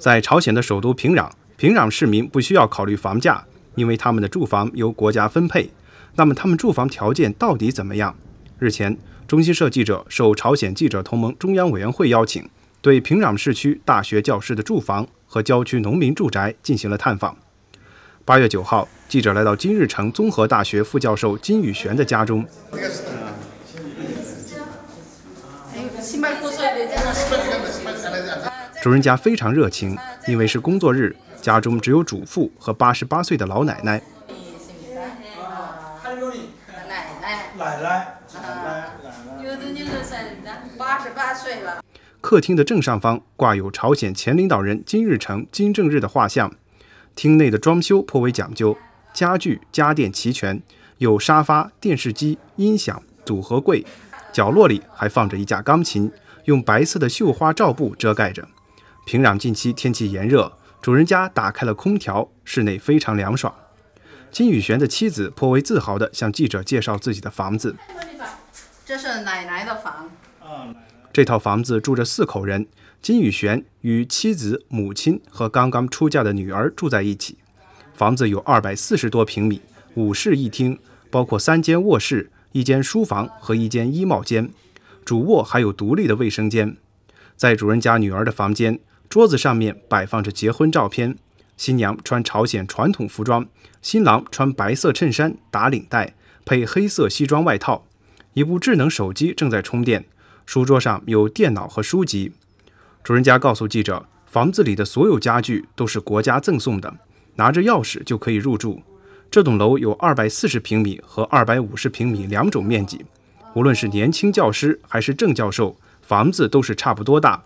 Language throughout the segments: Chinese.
在朝鲜的首都平壤，平壤市民不需要考虑房价，因为他们的住房由国家分配。那么他们住房条件到底怎么样？日前，中新社记者受朝鲜记者同盟中央委员会邀请，对平壤市区大学教师的住房和郊区农民住宅进行了探访。八月九号，记者来到金日成综合大学副教授金宇璇的家中。主人家非常热情，因为是工作日，家中只有主妇和八十八岁的老奶奶。奶奶，奶奶，客厅的正上方挂有朝鲜前领导人金日成、金正日的画像。厅内的装修颇为讲究，家具家电齐全，有沙发、电视机、音响、组合柜，角落里还放着一架钢琴，用白色的绣花罩布遮盖着。平壤近期天气炎热，主人家打开了空调，室内非常凉爽。金宇璇的妻子颇为自豪地向记者介绍自己的房子：“这是奶奶的房。”这套房子住着四口人，金宇璇与妻子、母亲和刚刚出嫁的女儿住在一起。房子有二百四十多平米，五室一厅，包括三间卧室、一间书房和一间衣帽间，主卧还有独立的卫生间。在主人家女儿的房间。桌子上面摆放着结婚照片，新娘穿朝鲜传统服装，新郎穿白色衬衫打领带配黑色西装外套。一部智能手机正在充电，书桌上有电脑和书籍。主人家告诉记者，房子里的所有家具都是国家赠送的，拿着钥匙就可以入住。这栋楼有二百四十平米和二百五十平米两种面积，无论是年轻教师还是正教授，房子都是差不多大。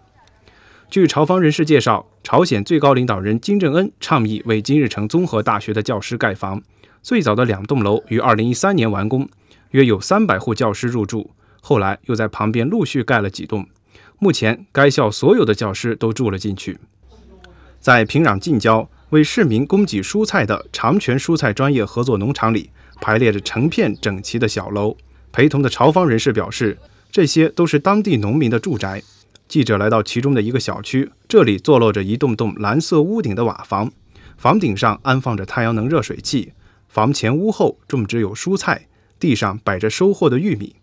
据朝方人士介绍，朝鲜最高领导人金正恩倡议为金日成综合大学的教师盖房。最早的两栋楼于2013年完工，约有300户教师入住。后来又在旁边陆续盖了几栋。目前，该校所有的教师都住了进去。在平壤近郊为市民供给蔬菜的长泉蔬菜专业合作农场里，排列着成片整齐的小楼。陪同的朝方人士表示，这些都是当地农民的住宅。记者来到其中的一个小区，这里坐落着一栋栋蓝色屋顶的瓦房，房顶上安放着太阳能热水器，房前屋后种植有蔬菜，地上摆着收获的玉米。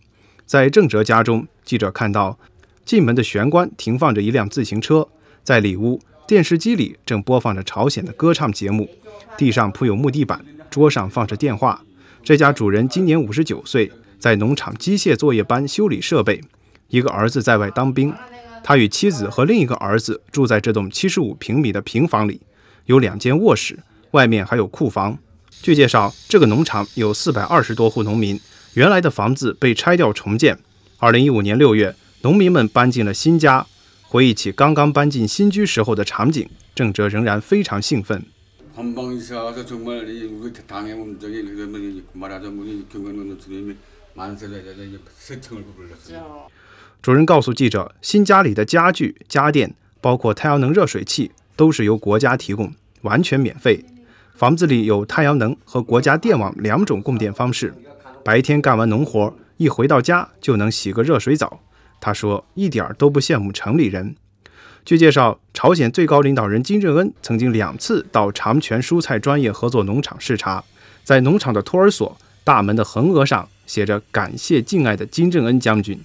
在郑哲家中，记者看到进门的玄关停放着一辆自行车，在里屋电视机里正播放着朝鲜的歌唱节目，地上铺有木地板，桌上放着电话。这家主人今年五十九岁，在农场机械作业班修理设备，一个儿子在外当兵。他与妻子和另一个儿子住在这栋七十五平米的平房里，有两间卧室，外面还有库房。据介绍，这个农场有四百二十多户农民，原来的房子被拆掉重建。二零一五年六月，农民们搬进了新家。回忆起刚刚搬进新居时候的场景，郑哲仍然非常兴奋。主任告诉记者：“新家里的家具、家电，包括太阳能热水器，都是由国家提供，完全免费。房子里有太阳能和国家电网两种供电方式。白天干完农活，一回到家就能洗个热水澡。”他说：“一点都不羡慕城里人。”据介绍，朝鲜最高领导人金正恩曾经两次到长泉蔬菜专业合作农场视察，在农场的托儿所大门的横额上写着：“感谢敬爱的金正恩将军。”